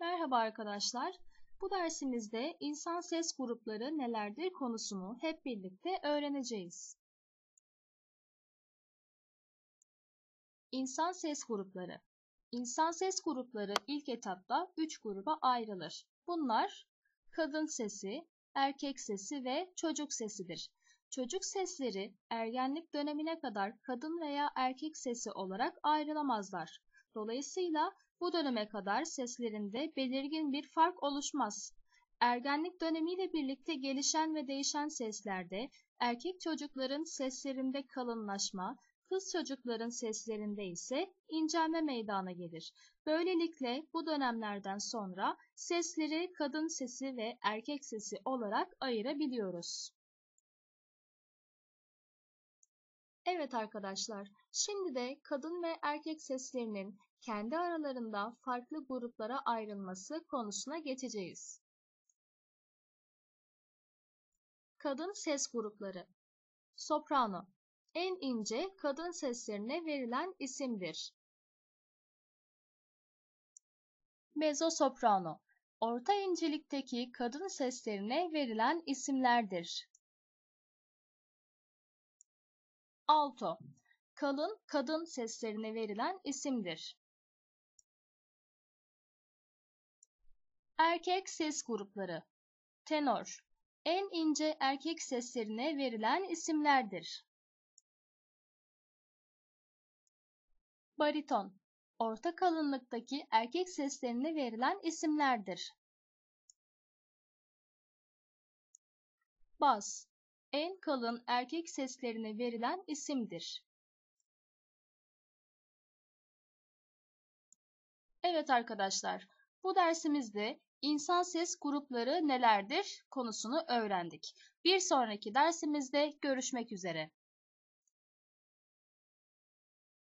Merhaba arkadaşlar. Bu dersimizde insan ses grupları nelerdir konusunu hep birlikte öğreneceğiz. İnsan ses grupları İnsan ses grupları ilk etapta 3 gruba ayrılır. Bunlar kadın sesi, erkek sesi ve çocuk sesidir. Çocuk sesleri ergenlik dönemine kadar kadın veya erkek sesi olarak ayrılamazlar. Dolayısıyla bu döneme kadar seslerinde belirgin bir fark oluşmaz. Ergenlik dönemiyle birlikte gelişen ve değişen seslerde erkek çocukların seslerinde kalınlaşma, kız çocukların seslerinde ise incelme meydana gelir. Böylelikle bu dönemlerden sonra sesleri kadın sesi ve erkek sesi olarak ayırabiliyoruz. Evet arkadaşlar, şimdi de kadın ve erkek seslerinin kendi aralarında farklı gruplara ayrılması konusuna geçeceğiz. Kadın ses grupları Soprano en ince kadın seslerine verilen isimdir. Mezzosoprano orta incelikteki kadın seslerine verilen isimlerdir. Alto. Kalın kadın seslerine verilen isimdir. Erkek ses grupları. Tenor. En ince erkek seslerine verilen isimlerdir. Bariton. Orta kalınlıktaki erkek seslerine verilen isimlerdir. Bas en kalın erkek seslerine verilen isimdir. Evet arkadaşlar, bu dersimizde insan ses grupları nelerdir konusunu öğrendik. Bir sonraki dersimizde görüşmek üzere.